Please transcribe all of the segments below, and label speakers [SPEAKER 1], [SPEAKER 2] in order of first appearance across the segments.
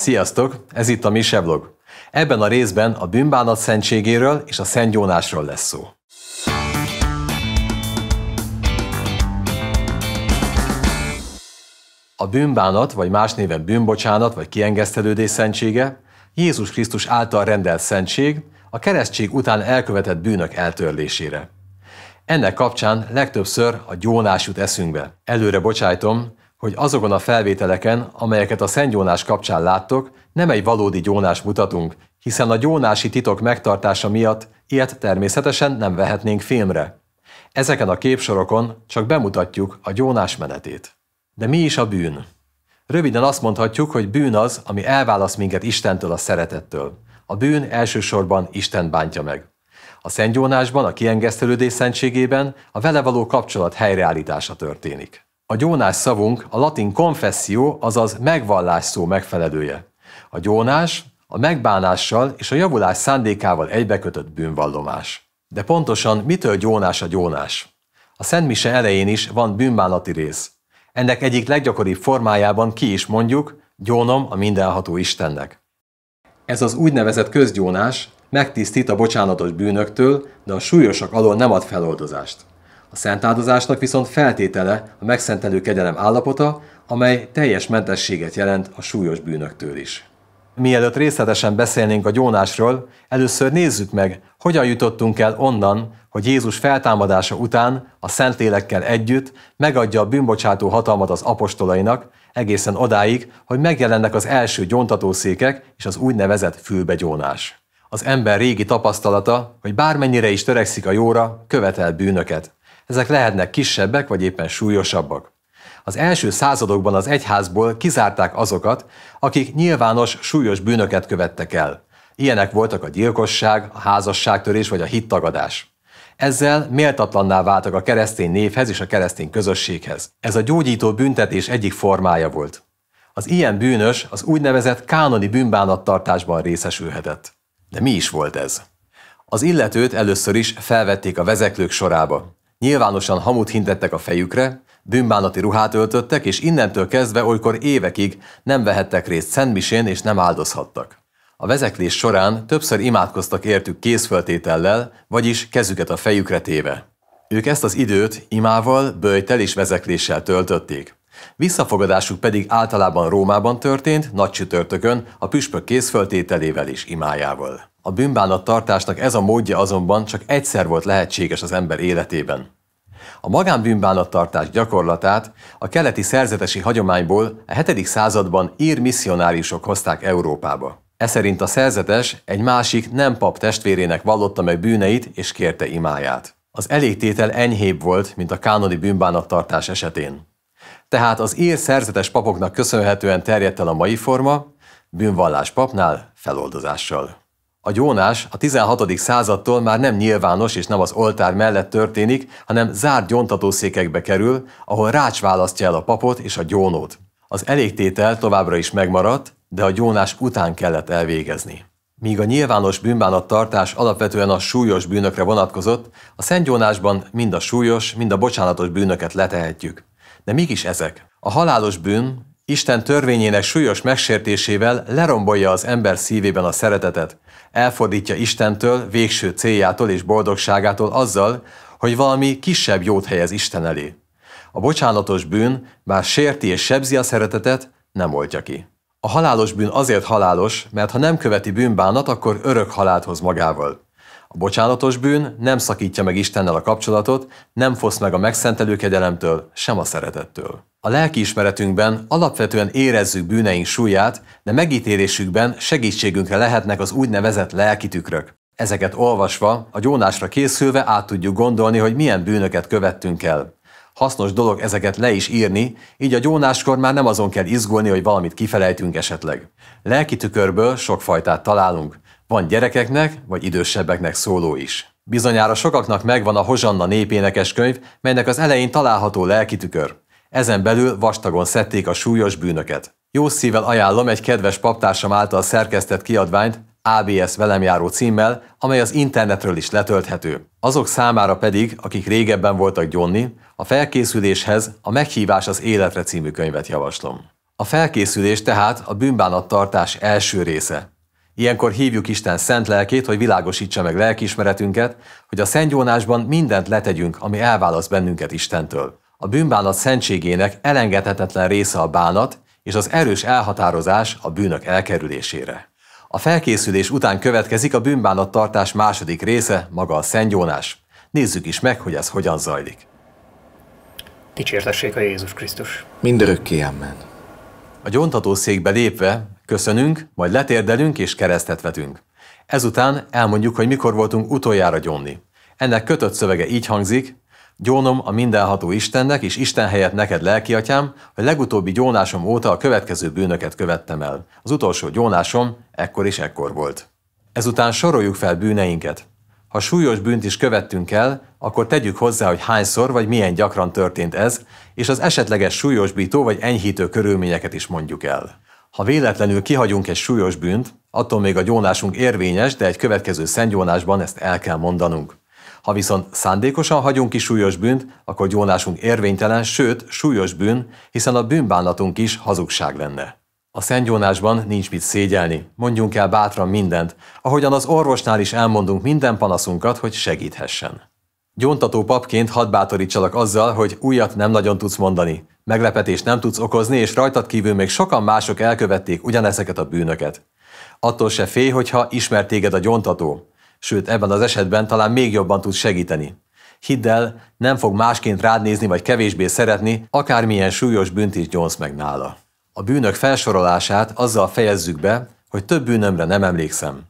[SPEAKER 1] Sziasztok! Ez itt a Mise Blog. Ebben a részben a bűnbánat szentségéről és a Szent Jónásról lesz szó. A bűnbánat, vagy más néven bűnbocsánat, vagy kiengesztelődés szentsége, Jézus Krisztus által rendelt szentség, a keresztség után elkövetett bűnök eltörlésére. Ennek kapcsán legtöbbször a gyónás jut eszünkbe. Előre bocsájtom, hogy azokon a felvételeken, amelyeket a Szent Jónás kapcsán láttok, nem egy valódi gyónás mutatunk, hiszen a gyónási titok megtartása miatt ilyet természetesen nem vehetnénk filmre. Ezeken a képsorokon csak bemutatjuk a gyónás menetét. De mi is a bűn? Röviden azt mondhatjuk, hogy bűn az, ami elválaszt minket Istentől a szeretettől. A bűn elsősorban Isten bántja meg. A Szent a kiengesztelődés szentségében a vele való kapcsolat helyreállítása történik. A gyónás szavunk a latin confessio, azaz megvallás szó megfelelője. A gyónás a megbánással és a javulás szándékával egybekötött bűnvallomás. De pontosan mitől gyónás a gyónás? A Szent Mise elején is van bűnbánati rész. Ennek egyik leggyakoribb formájában ki is mondjuk, gyónom a mindenható Istennek. Ez az úgynevezett közgyónás megtisztít a bocsánatos bűnöktől, de a súlyosak alól nem ad feloldozást. A szent áldozásnak viszont feltétele a megszentelő kegyelem állapota, amely teljes mentességet jelent a súlyos bűnöktől is. Mielőtt részletesen beszélnénk a gyónásról, először nézzük meg, hogyan jutottunk el onnan, hogy Jézus feltámadása után a Szentlélekkel együtt megadja a bűnbocsátó hatalmat az apostolainak, egészen odáig, hogy megjelennek az első gyóntatószékek és az úgynevezett fülbegyónás. Az ember régi tapasztalata, hogy bármennyire is törekszik a jóra, követel bűnöket ezek lehetnek kisebbek vagy éppen súlyosabbak. Az első századokban az egyházból kizárták azokat, akik nyilvános, súlyos bűnöket követtek el. Ilyenek voltak a gyilkosság, a házasságtörés vagy a hittagadás. Ezzel méltatlanná váltak a keresztény névhez és a keresztény közösséghez. Ez a gyógyító büntetés egyik formája volt. Az ilyen bűnös az úgynevezett kánoni bűnbánattartásban részesülhetett. De mi is volt ez? Az illetőt először is felvették a vezeklők sorába. Nyilvánosan hamut hintettek a fejükre, bűnbánati ruhát öltöttek, és innentől kezdve olykor évekig nem vehettek részt szentmisén és nem áldozhattak. A vezeklés során többször imádkoztak értük kézföltétellel, vagyis kezüket a fejükre téve. Ők ezt az időt imával, bőjtel és vezekléssel töltötték. Visszafogadásuk pedig általában Rómában történt, nagy csütörtökön, a püspök kézföltételével és imájával. A bűnbánat tartásnak ez a módja azonban csak egyszer volt lehetséges az ember életében. A magánbűnbánattartás gyakorlatát a keleti szerzetesi hagyományból a 7. században ír misszionáriusok hozták Európába. Eszerint a szerzetes egy másik nem pap testvérének vallotta meg bűneit és kérte imáját. Az elégtétel enyhébb volt, mint a kánoni bűnbánattartás esetén. Tehát az ír szerzetes papoknak köszönhetően terjedt el a mai forma, bűnvallás papnál feloldozással. A gyónás a 16. századtól már nem nyilvános és nem az oltár mellett történik, hanem zárt gyóntatószékekbe kerül, ahol rács választja el a papot és a gyónót. Az elégtétel továbbra is megmaradt, de a gyónás után kellett elvégezni. Míg a nyilvános bűnbánattartás alapvetően a súlyos bűnökre vonatkozott, a szentgyónásban mind a súlyos, mind a bocsánatos bűnöket letehetjük. De mégis ezek? A halálos bűn Isten törvényének súlyos megsértésével lerombolja az ember szívében a szeretetet, elfordítja Istentől, végső céljától és boldogságától azzal, hogy valami kisebb jót helyez Isten elé. A bocsánatos bűn, bár sérti és sebzi a szeretetet, nem oltja ki. A halálos bűn azért halálos, mert ha nem követi bűnbánat, akkor örök halált hoz magával. A bocsánatos bűn nem szakítja meg Istennel a kapcsolatot, nem fosz meg a megszentelő kegyelemtől, sem a szeretettől. A lelkiismeretünkben alapvetően érezzük bűneink súlyát, de megítélésükben segítségünkre lehetnek az úgynevezett lelki tükrök. Ezeket olvasva, a gyónásra készülve át tudjuk gondolni, hogy milyen bűnöket követtünk el. Hasznos dolog ezeket le is írni, így a gyónáskor már nem azon kell izgulni, hogy valamit kifelejtünk esetleg. Lelki tükörből sok fajtát találunk. Van gyerekeknek vagy idősebbeknek szóló is. Bizonyára sokaknak megvan a Hozsanna népénekes könyv, melynek az elején található tükör. Ezen belül vastagon szedték a súlyos bűnöket. Jó szívvel ajánlom egy kedves paptársam által szerkesztett kiadványt, ABS velem járó címmel, amely az internetről is letölthető. Azok számára pedig, akik régebben voltak gyonni, a felkészüléshez a Meghívás az életre című könyvet javaslom. A felkészülés tehát a bűnbánattartás első része. Ilyenkor hívjuk Isten szent lelkét, hogy világosítsa meg lelkiismeretünket, hogy a szentgyónásban mindent letegyünk, ami elválaszt bennünket Istentől. A bűnbánat szentségének elengedhetetlen része a bánat, és az erős elhatározás a bűnök elkerülésére. A felkészülés után következik a bűnbánat tartás második része, maga a szentgyónás. Nézzük is meg, hogy ez hogyan zajlik. Dicsértessék a Jézus Krisztus. Mindörökké, Amen. A gyóntatószékbe lépve Köszönünk, majd letérdelünk és keresztet vetünk. Ezután elmondjuk, hogy mikor voltunk utoljára gyónni. Ennek kötött szövege így hangzik, Gyónom a mindenható Istennek és Isten helyett neked lelkiatyám, hogy legutóbbi gyónásom óta a következő bűnöket követtem el. Az utolsó gyónásom ekkor és ekkor volt. Ezután soroljuk fel bűneinket. Ha súlyos bűnt is követtünk el, akkor tegyük hozzá, hogy hányszor vagy milyen gyakran történt ez, és az esetleges súlyosbító vagy enyhítő körülményeket is mondjuk el. Ha véletlenül kihagyunk egy súlyos bűnt, attól még a gyónásunk érvényes, de egy következő szentgyónásban ezt el kell mondanunk. Ha viszont szándékosan hagyunk ki súlyos bűnt, akkor gyónásunk érvénytelen, sőt, súlyos bűn, hiszen a bűnbánatunk is hazugság lenne. A szentgyónásban nincs mit szégyelni, mondjunk el bátran mindent, ahogyan az orvosnál is elmondunk minden panaszunkat, hogy segíthessen. Gyóntató papként hadd bátorítsalak azzal, hogy újat nem nagyon tudsz mondani. Meglepetést nem tudsz okozni, és rajtad kívül még sokan mások elkövették ugyanezeket a bűnöket. Attól se félj, hogyha ismer téged a gyontató. Sőt, ebben az esetben talán még jobban tud segíteni. Hidd el, nem fog másként rád nézni vagy kevésbé szeretni, akármilyen súlyos bűnt is gyonsz meg nála. A bűnök felsorolását azzal fejezzük be, hogy több bűnömre nem emlékszem.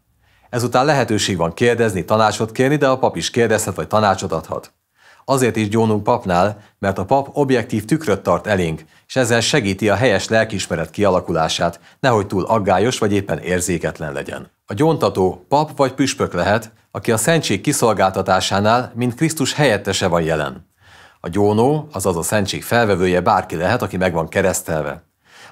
[SPEAKER 1] Ezután lehetőség van kérdezni, tanácsot kérni, de a pap is kérdezhet vagy tanácsot adhat. Azért is gyónunk papnál, mert a pap objektív tükröt tart elénk, és ezzel segíti a helyes lelkismeret kialakulását, nehogy túl aggályos vagy éppen érzéketlen legyen. A gyóntató pap vagy püspök lehet, aki a szentség kiszolgáltatásánál, mint Krisztus helyettese van jelen. A gyónó, azaz a szentség felvevője bárki lehet, aki meg van keresztelve.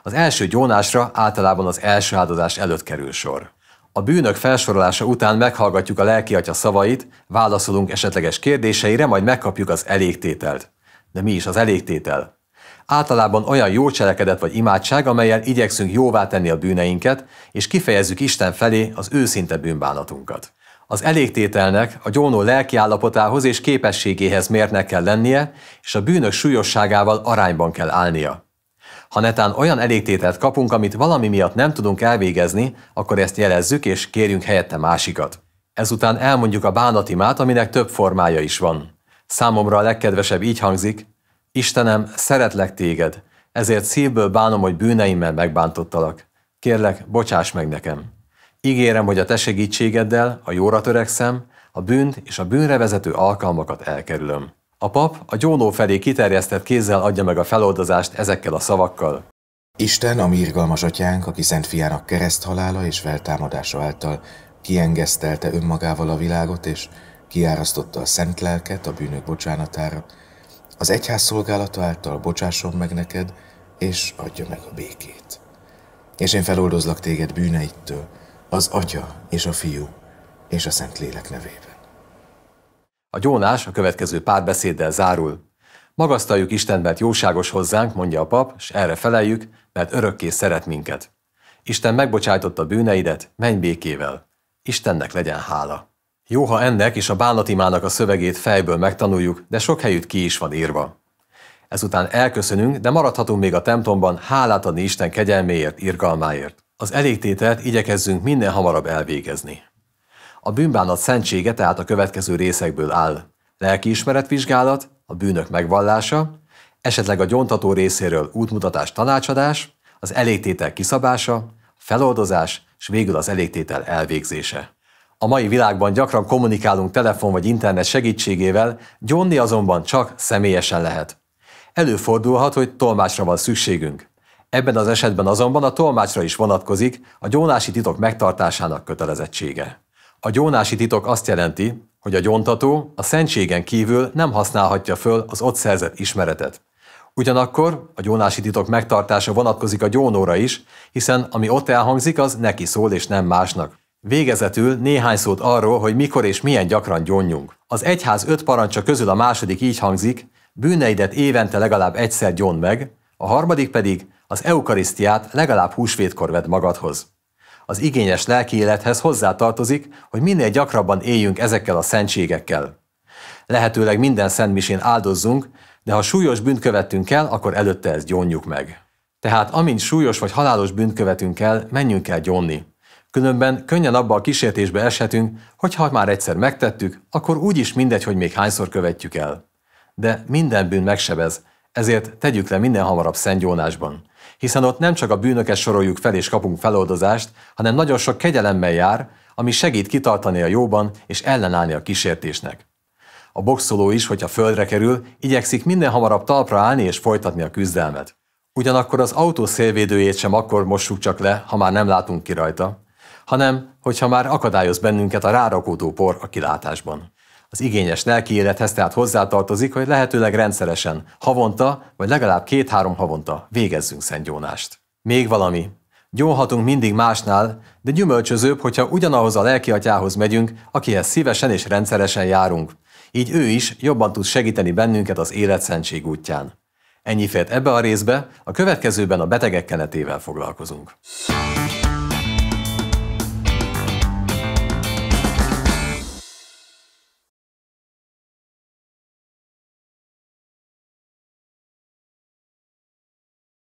[SPEAKER 1] Az első gyónásra általában az első áldozás előtt kerül sor. A bűnök felsorolása után meghallgatjuk a atya szavait, válaszolunk esetleges kérdéseire, majd megkapjuk az elégtételt. De mi is az elégtétel? Általában olyan jó cselekedet vagy imádság, amelyel igyekszünk jóvá tenni a bűneinket, és kifejezzük Isten felé az őszinte bűnbánatunkat. Az elégtételnek a gyónó állapotához és képességéhez mérnek kell lennie, és a bűnök súlyosságával arányban kell állnia. Ha netán olyan elégtételt kapunk, amit valami miatt nem tudunk elvégezni, akkor ezt jelezzük és kérjünk helyette másikat. Ezután elmondjuk a bánatimát, aminek több formája is van. Számomra a legkedvesebb így hangzik, Istenem, szeretlek téged, ezért szívből bánom, hogy bűneimmel megbántottalak. Kérlek, bocsáss meg nekem. Ígérem, hogy a te segítségeddel, a jóra törekszem, a bűnt és a bűnre vezető alkalmakat elkerülöm. A pap a gyónó felé kiterjesztett kézzel adja meg a feloldozást ezekkel a szavakkal. Isten, a mi irgalmas atyánk, aki szent fiának kereszthalála és feltámadása által kiengesztelte önmagával a világot, és kiárasztotta a szent lelket a bűnök bocsánatára, az egyház szolgálata által bocsásson meg neked, és adja meg a békét. És én feloldozlak téged bűneittől, az Atya és a Fiú és a Szent Lélek nevében. A gyónás a következő párbeszéddel zárul. Magasztaljuk Isten, mert jóságos hozzánk, mondja a pap, és erre feleljük, mert örökké szeret minket. Isten megbocsájtotta bűneidet, menj békével. Istennek legyen hála. Jó, ha ennek és a bánatimának a szövegét fejből megtanuljuk, de sok helyütt ki is van írva. Ezután elköszönünk, de maradhatunk még a templomban hálát adni Isten kegyelméért, irgalmáért. Az elégtételt igyekezzünk minden hamarabb elvégezni. A bűnbánat szentsége tehát a következő részekből áll. Lelkiismeretvizsgálat, a bűnök megvallása, esetleg a gyóntató részéről útmutatás tanácsadás, az elégtétel kiszabása, feloldozás, és végül az elégtétel elvégzése. A mai világban gyakran kommunikálunk telefon vagy internet segítségével, gyónni azonban csak személyesen lehet. Előfordulhat, hogy tolmácsra van szükségünk. Ebben az esetben azonban a tolmácsra is vonatkozik a gyónási titok megtartásának kötelezettsége. A gyónási titok azt jelenti, hogy a gyóntató a szentségen kívül nem használhatja föl az ott szerzett ismeretet. Ugyanakkor a gyónási titok megtartása vonatkozik a gyónóra is, hiszen ami ott elhangzik, az neki szól és nem másnak. Végezetül néhány szót arról, hogy mikor és milyen gyakran gyónjunk. Az egyház öt parancsa közül a második így hangzik, bűneidet évente legalább egyszer gyón meg, a harmadik pedig az eukarisztiát legalább húsvétkor vedd magadhoz. Az igényes lelki élethez hozzátartozik, hogy minél gyakrabban éljünk ezekkel a szentségekkel. Lehetőleg minden szentmisén áldozzunk, de ha súlyos bűnt követünk el, akkor előtte ezt gyónjuk meg. Tehát amint súlyos vagy halálos bűnt követünk el, menjünk el gyónni. Különben könnyen abba a kísértésbe eshetünk, hogy ha már egyszer megtettük, akkor úgyis mindegy, hogy még hányszor követjük el. De minden bűn megsebez, ezért tegyük le minden hamarabb Szent Jónásban, hiszen ott nem csak a bűnöket soroljuk fel és kapunk feloldozást, hanem nagyon sok kegyelemmel jár, ami segít kitartani a jóban és ellenállni a kísértésnek. A boxoló is, hogyha földre kerül, igyekszik minden hamarabb talpra állni és folytatni a küzdelmet. Ugyanakkor az autó szélvédőjét sem akkor mossuk csak le, ha már nem látunk ki rajta, hanem hogyha már akadályoz bennünket a rárakódó por a kilátásban. Az igényes lelki élethez tehát hozzátartozik, hogy lehetőleg rendszeresen, havonta, vagy legalább két-három havonta végezzünk szentgyónást. Még valami. Gyónhatunk mindig másnál, de gyümölcsözőbb, hogyha ugyanahoz a atyához megyünk, akihez szívesen és rendszeresen járunk. Így ő is jobban tud segíteni bennünket az életszentség útján. Ennyi fért ebbe a részbe, a következőben a betegek kenetével foglalkozunk.